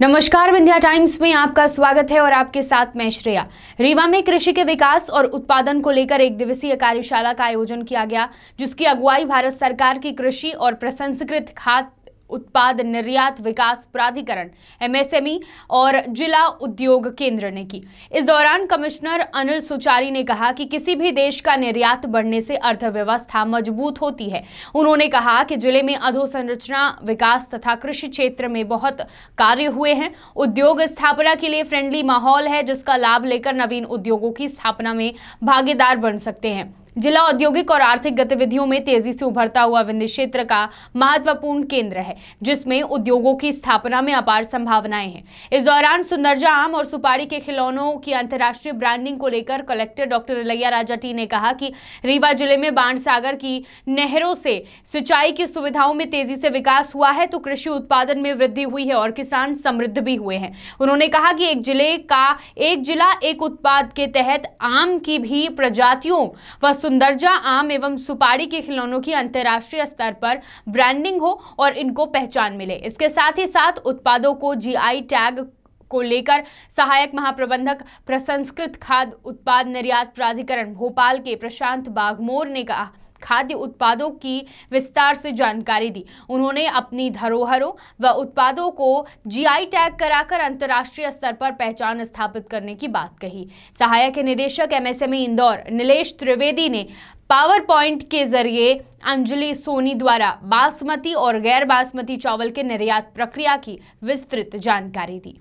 नमस्कार विंध्या टाइम्स में आपका स्वागत है और आपके साथ मैं श्रेया रीवा में कृषि के विकास और उत्पादन को लेकर एक दिवसीय कार्यशाला का आयोजन किया गया जिसकी अगुवाई भारत सरकार की कृषि और प्रसंस्कृत खाद्य उत्पाद निर्यात विकास प्राधिकरण एमएसएमई और जिला उद्योग केंद्र ने की इस दौरान कमिश्नर अनिल सुचारी ने कहा कि किसी भी देश का निर्यात बढ़ने से अर्थव्यवस्था मजबूत होती है उन्होंने कहा कि जिले में अधोसंरचना विकास तथा कृषि क्षेत्र में बहुत कार्य हुए हैं उद्योग स्थापना के लिए फ्रेंडली माहौल है जिसका लाभ लेकर नवीन उद्योगों की स्थापना में भागीदार बन सकते हैं जिला औद्योगिक और आर्थिक गतिविधियों में तेजी से उभरता हुआ विंध्य क्षेत्र का महत्वपूर्ण केंद्र है जिसमें उद्योगों की स्थापना में अपार संभावनाएं हैं इस दौरान सुंदरजा आम और सुपारी के खिलौनों की अंतर्राष्ट्रीय ब्रांडिंग को लेकर कलेक्टर डॉक्टर रलैया टी ने कहा कि रीवा जिले में बाण सागर की नहरों से सिंचाई की सुविधाओं में तेजी से विकास हुआ है तो कृषि उत्पादन में वृद्धि हुई है और किसान समृद्ध भी हुए हैं उन्होंने कहा कि एक जिले का एक जिला एक उत्पाद के तहत आम की भी प्रजातियों व सुंदरजा आम एवं सुपारी के खिलौनों की अंतर्राष्ट्रीय स्तर पर ब्रांडिंग हो और इनको पहचान मिले इसके साथ ही साथ उत्पादों को जीआई टैग को लेकर सहायक महाप्रबंधक प्रसंस्कृत खाद्य उत्पाद निर्यात प्राधिकरण भोपाल के प्रशांत बागमोर ने कहा खाद्य उत्पादों की विस्तार से जानकारी दी उन्होंने अपनी धरोहरों व उत्पादों को जीआई टैग कराकर अंतर्राष्ट्रीय स्तर पर पहचान स्थापित करने की बात कही सहायक निदेशक एमएसएमई e इंदौर नीलेष त्रिवेदी ने पावर पॉइंट के जरिए अंजलि सोनी द्वारा बासमती और गैर बासमती चावल के निर्यात प्रक्रिया की विस्तृत जानकारी दी